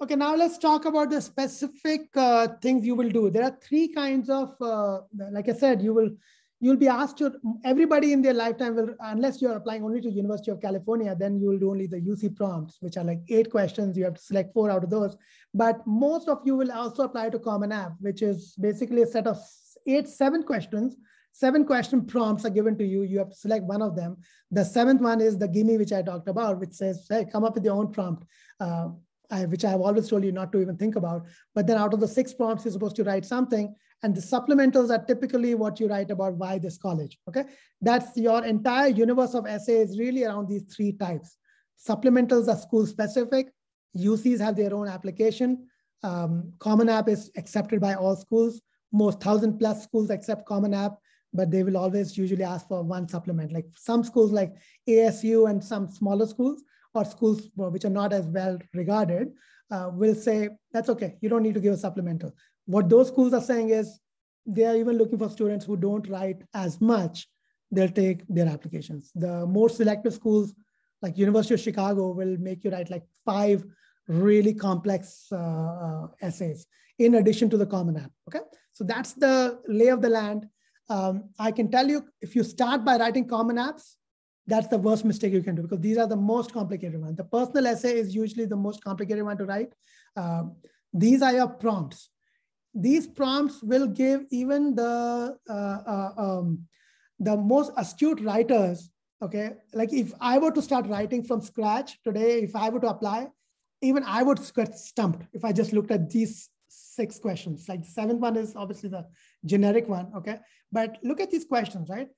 Okay, now let's talk about the specific uh, things you will do. There are three kinds of, uh, like I said, you will you'll be asked to everybody in their lifetime will unless you're applying only to university of california then you will do only the uc prompts which are like eight questions you have to select four out of those but most of you will also apply to common app which is basically a set of eight seven questions seven question prompts are given to you you have to select one of them the seventh one is the gimme which i talked about which says hey come up with your own prompt uh, I, which I've always told you not to even think about. But then out of the six prompts, you're supposed to write something. And the supplementals are typically what you write about why this college. Okay. That's your entire universe of essays really around these three types. Supplementals are school specific. UCs have their own application. Um, Common App is accepted by all schools. Most thousand plus schools accept Common App, but they will always usually ask for one supplement. Like some schools like ASU and some smaller schools, or schools which are not as well regarded uh, will say, that's okay, you don't need to give a supplemental. What those schools are saying is they are even looking for students who don't write as much, they'll take their applications. The more selective schools like University of Chicago will make you write like five really complex uh, uh essays in addition to the Common App, okay? So that's the lay of the land. Um, I can tell you, if you start by writing Common Apps, that's the worst mistake you can do because these are the most complicated ones. The personal essay is usually the most complicated one to write. Uh, these are your prompts. These prompts will give even the uh, uh, um, the most astute writers. Okay, like if I were to start writing from scratch today, if I were to apply, even I would get stumped if I just looked at these six questions. Like the seventh one is obviously the generic one. Okay, but look at these questions, right?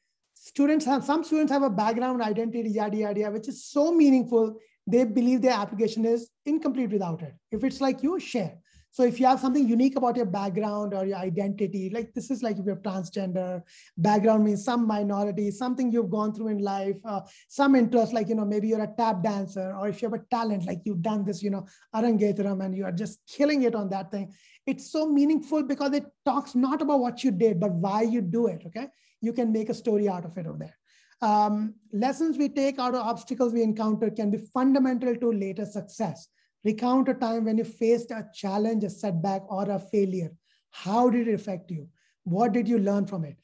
students have some students have a background identity yada yada which is so meaningful they believe their application is incomplete without it if it's like you share so if you have something unique about your background or your identity like this is like if you're transgender background means some minority something you've gone through in life uh, some interest like you know maybe you're a tap dancer or if you have a talent like you've done this you know arangetram and you are just killing it on that thing it's so meaningful because it talks not about what you did but why you do it okay you can make a story out of it over there. Um, lessons we take out of obstacles we encounter can be fundamental to later success. Recount a time when you faced a challenge, a setback, or a failure. How did it affect you? What did you learn from it?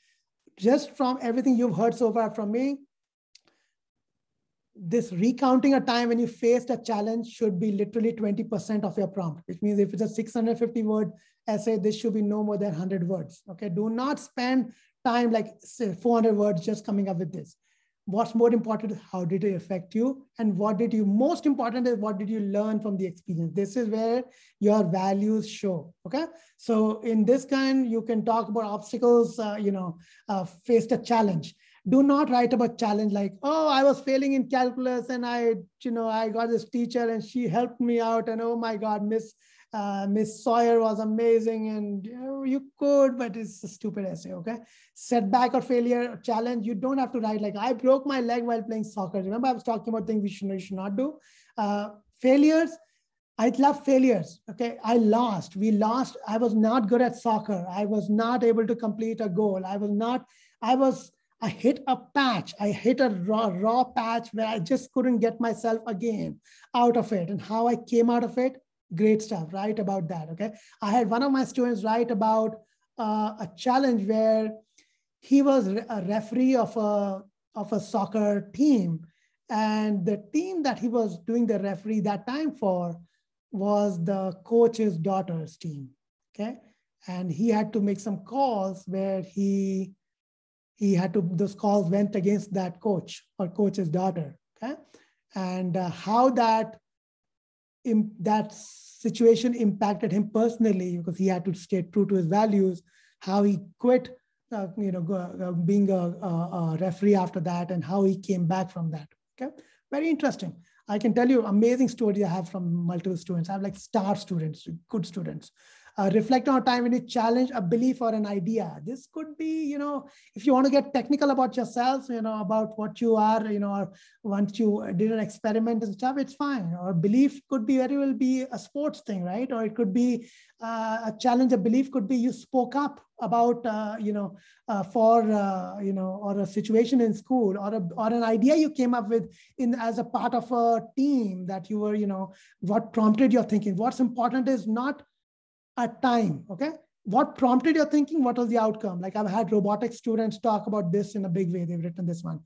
Just from everything you've heard so far from me, this recounting a time when you faced a challenge should be literally 20% of your prompt, which means if it's a 650 word essay, this should be no more than 100 words. Okay, do not spend time, like say 400 words just coming up with this. What's more important is how did it affect you? And what did you, most important is what did you learn from the experience? This is where your values show, okay? So in this kind, you can talk about obstacles, uh, you know, uh, faced a challenge do not write about challenge like oh i was failing in calculus and i you know i got this teacher and she helped me out and oh my god miss uh, Miss Sawyer was amazing and you, know, you, could, but it's a stupid essay, okay? Setback or failure or challenge, you don't have to write like, I broke my leg while playing soccer. Remember, I was talking about things we should, we should not do. Uh, failures, I love failures, okay? I lost, we lost. I was not good at soccer. I was not able to complete a goal. I was not, I was, I hit a patch. I hit a raw, raw patch where I just couldn't get myself again out of it. And how I came out of it, Great stuff. Write about that. Okay. I had one of my students write about uh, a challenge where he was a referee of a of a soccer team, and the team that he was doing the referee that time for was the coach's daughter's team. Okay, and he had to make some calls where he he had to those calls went against that coach or coach's daughter. Okay, and uh, how that that situation impacted him personally because he had to stay true to his values, how he quit, uh, you know, uh, being a, a, referee after that, and how he came back from that. Okay, very interesting. I can tell you amazing stories I have from multiple students. I have like star students, good students uh, reflect on a time when you challenge a belief or an idea. This could be, you know, if you want to get technical about yourself, you know, about what you are, you know, or once you did an experiment and stuff, it's fine. Or belief could be very well be a sports thing, right? Or it could be uh, a challenge. A belief could be you spoke up about uh, you know uh, for uh, you know or a situation in school or a, or an idea you came up with in as a part of a team that you were you know what prompted your thinking what's important is not at time okay what prompted your thinking what was the outcome like i've had robotics students talk about this in a big way they've written this one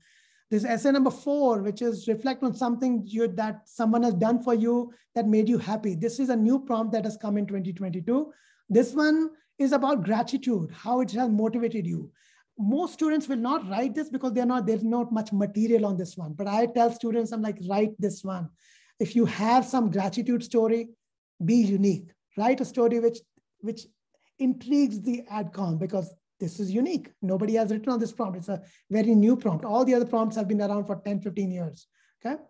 this essay number four which is reflect on something you, that someone has done for you that made you happy this is a new prompt that has come in 2022 this one is about gratitude how it has motivated you most students will not write this because they're not there's not much material on this one but i tell students i'm like write this one if you have some gratitude story be unique write a story which which intrigues the adcom because this is unique. Nobody has written on this prompt. It's a very new prompt. All the other prompts have been around for 10, 15 years. Okay.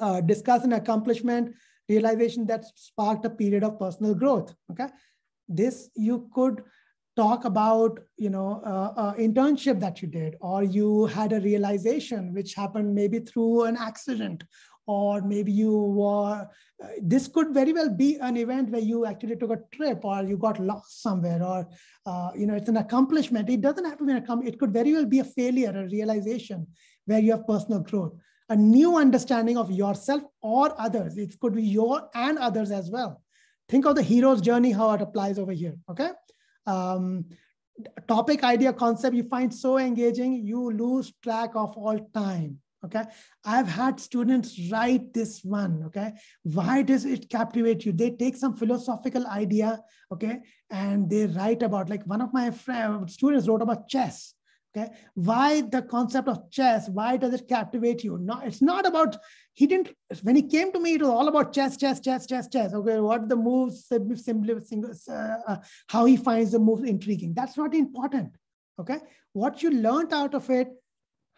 Uh, discuss an accomplishment, realization that sparked a period of personal growth. Okay. This you could talk about, you know, uh, uh, internship that you did, or you had a realization which happened maybe through an accident, or maybe you uh, this could very well be an event where you actually took a trip or you got lost somewhere or uh, you know it's an accomplishment it doesn't have to be an accomplishment it could very well be a failure a realization where you have personal growth a new understanding of yourself or others it could be your and others as well think of the hero's journey how it applies over here okay um, topic idea concept you find so engaging you lose track of all time okay i've had students write this one okay why does it captivate you they take some philosophical idea okay and they write about like one of my friend, students wrote about chess okay why the concept of chess why does it captivate you no it's not about he didn't when he came to me it was all about chess chess chess chess chess okay what the moves simply single uh, uh, how he finds the moves intriguing that's not important okay what you learned out of it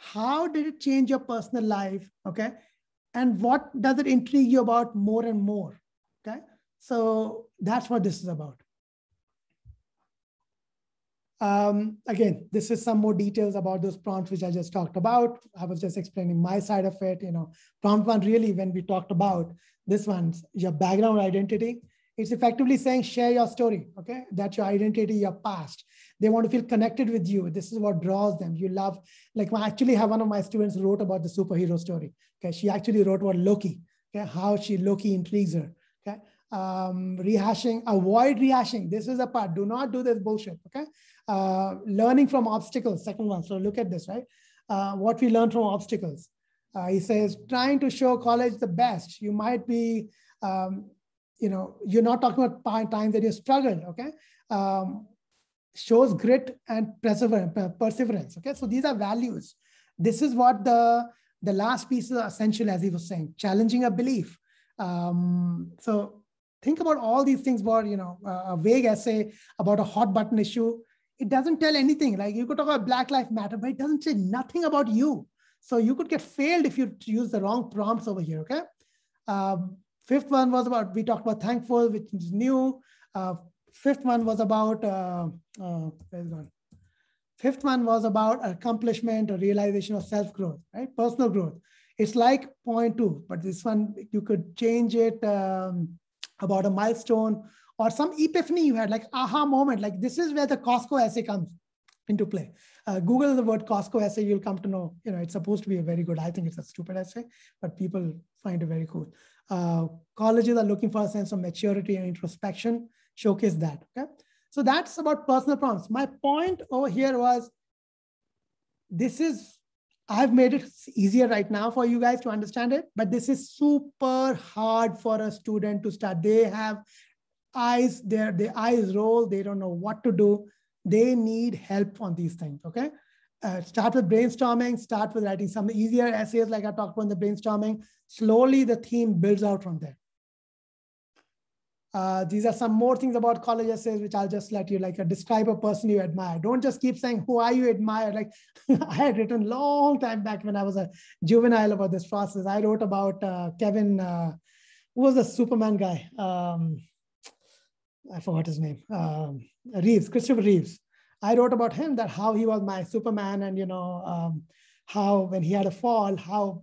how did it change your personal life okay and what does it intrigue you about more and more okay so that's what this is about um, again this is some more details about those prompts which i just talked about i was just explaining my side of it you know prompt one really when we talked about this one's your background identity it's effectively saying share your story okay that's your identity your past they want to feel connected with you this is what draws them you love like I actually have one of my students wrote about the superhero story okay she actually wrote about loki okay how she loki intrigues her okay um, rehashing avoid rehashing this is a part do not do this bullshit okay uh, learning from obstacles second one so look at this right uh, what we learn from obstacles uh, he says trying to show college the best you might be um, you know, you're not talking about times that you struggled, okay? Um, shows grit and perseverance, okay? So these are values. This is what the, the last piece is essential, as he was saying, challenging a belief. Um, so think about all these things for, you know, a vague essay about a hot button issue. It doesn't tell anything. Like you could talk about Black Lives Matter, but it doesn't say nothing about you. So you could get failed if you use the wrong prompts over here, okay? Um, Fifth one was about, we talked about thankful, which is new. Uh, fifth one was about, uh, uh, Fifth one was about accomplishment or realization of self-growth, right? Personal growth. It's like point two, but this one, you could change it um, about a milestone or some epiphany you had, like aha moment. Like this is where the Costco essay comes into play. Uh, Google the word Costco essay, you'll come to know, you know, it's supposed to be a very good, I think it's a stupid essay, but people find it very cool. Uh, colleges are looking for a sense of maturity and introspection, showcase that. Okay. So that's about personal prompts. My point over here was this is, I've made it easier right now for you guys to understand it, but this is super hard for a student to start. They have eyes, their, their eyes roll, they don't know what to do. They need help on these things. Okay uh, start with brainstorming, start with writing some easier essays like I talked about in the brainstorming. Slowly the theme builds out from there. Uh, these are some more things about college essays, which I'll just let you like uh, describe a person you admire. Don't just keep saying, who are you admire? Like I had written long time back when I was a juvenile about this process. I wrote about uh, Kevin, uh, who was the Superman guy? Um, I forgot his name, um, Reeves, Christopher Reeves. I wrote about him that how he was my Superman and, you know, um, how when he had a fall, how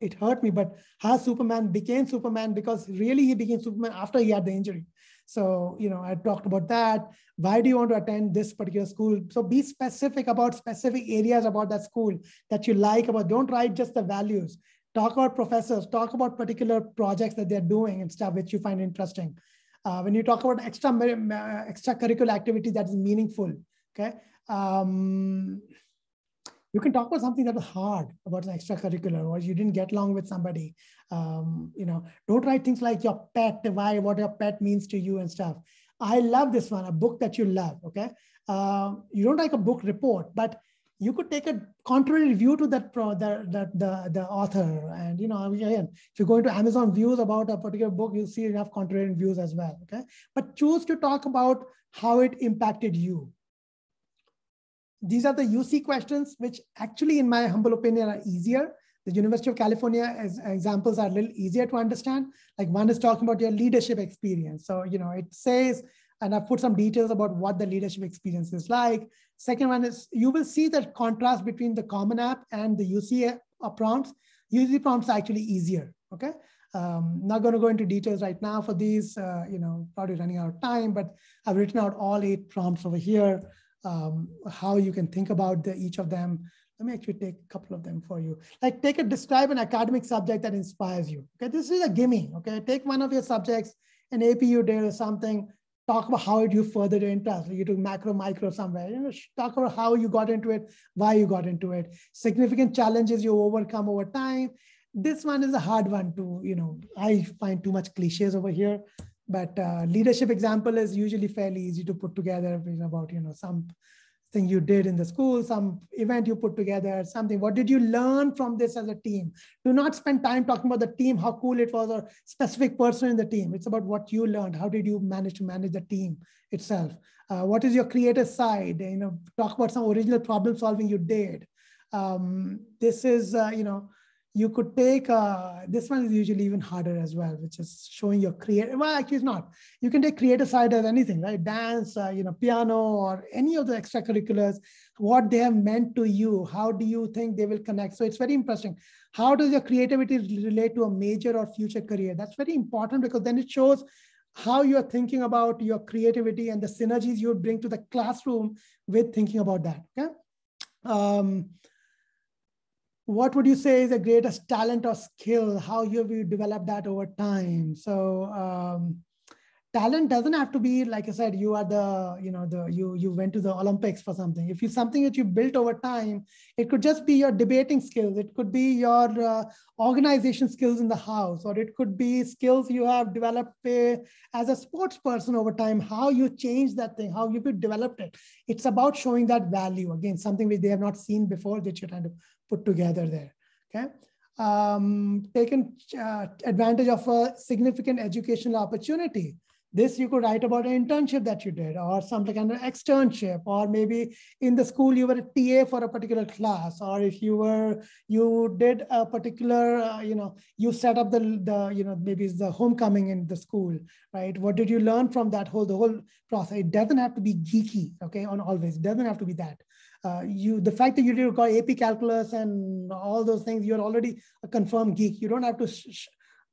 it hurt me, but how Superman became Superman because really he became Superman after he had the injury. So, you know, I talked about that. Why do you want to attend this particular school? So be specific about specific areas about that school that you like about. Don't write just the values. Talk about professors, talk about particular projects that they're doing and stuff which you find interesting. Uh, when you talk about extra uh, extracurricular activity that is meaningful, Okay. Um, you can talk about something that was hard about an extracurricular or you didn't get along with somebody. Um, you know, don't write things like your pet, why, what your pet means to you and stuff. I love this one, a book that you love. Okay. Um, you don't like a book report, but you could take a contrary view to that pro, the, the, the, the, author. And, you know, again, if you go into Amazon views about a particular book, you'll see enough contrary views as well. Okay. But choose to talk about how it impacted you these are the UC questions, which actually, in my humble opinion, are easier. The University of California as examples are a little easier to understand. Like one is talking about your leadership experience. So, you know, it says, and I've put some details about what the leadership experience is like. Second one is you will see the contrast between the Common App and the UC uh, prompts. UC prompts are actually easier, okay? Um, not going to go into details right now for these, uh, you know, probably running out of time, but I've written out all eight prompts over here um, how you can think about the, each of them. Let me actually take a couple of them for you. Like take a describe an academic subject that inspires you. Okay, this is a gimme. Okay, take one of your subjects, an AP you did or something. Talk about how you furthered your interest. You took macro, micro somewhere. You know, talk about how you got into it, why you got into it, significant challenges you overcome over time. This one is a hard one to, you know, I find too much cliches over here but uh, leadership example is usually fairly easy to put together about you know some thing you did in the school some event you put together something what did you learn from this as a team do not spend time talking about the team how cool it was or specific person in the team it's about what you learned how did you manage to manage the team itself uh, what is your creative side you know talk about some original problem solving you did um, this is uh, you know you could take uh, this one is usually even harder as well, which is showing your creative. Well, actually, it's not. You can take creative side as anything, right? Dance, uh, you know, piano, or any of the extracurriculars. What they have meant to you? How do you think they will connect? So it's very interesting. How does your creativity relate to a major or future career? That's very important because then it shows how you're thinking about your creativity and the synergies you would bring to the classroom with thinking about that. Okay. Um, what would you say is the greatest talent or skill? How have you developed that over time? So um, talent doesn't have to be like i said you are the you know the you you went to the olympics for something if it's something that you built over time it could just be your debating skills it could be your uh, organization skills in the house or it could be skills you have developed uh, as a sports person over time how you change that thing how you developed it it's about showing that value again something which they have not seen before that you're trying to put together there okay um, taken uh, advantage of a significant educational opportunity this you could write about an internship that you did or some kind of externship or maybe in the school you were a ta for a particular class or if you were you did a particular uh, you know you set up the the you know maybe it's the homecoming in the school right what did you learn from that whole the whole process it doesn't have to be geeky okay on always it doesn't have to be that uh, you the fact that you did got ap calculus and all those things you're already a confirmed geek you don't have to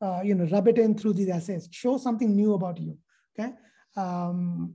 uh, you know rub it in through these essays show something new about you Okay, um,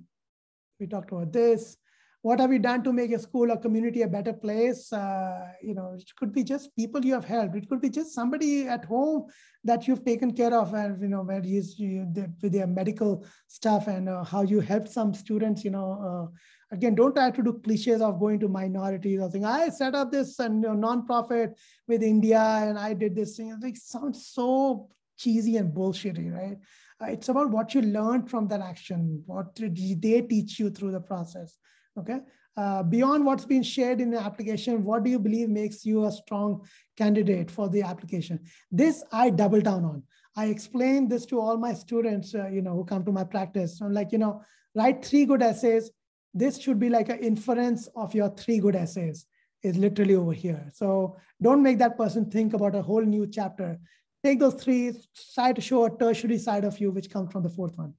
we talked about this. What have you done to make a school or community a better place? Uh, you know, it could be just people you have helped. It could be just somebody at home that you've taken care of, and you know, where you, you with their medical stuff and uh, how you helped some students. You know, uh, again, don't try to do cliches of going to minorities or saying I set up this and uh, you know, non-profit with India and I did this thing. It sounds so cheesy and bullshitty, right? Uh, it's about what you learned from that action, what did they teach you through the process. Okay. Uh, beyond what's been shared in the application, what do you believe makes you a strong candidate for the application? This I double down on. I explain this to all my students, uh, you know, who come to my practice. I'm like, you know, write three good essays. This should be like an inference of your three good essays is literally over here. So don't make that person think about a whole new chapter take those three, side to show a tertiary side of you, which comes from the fourth one.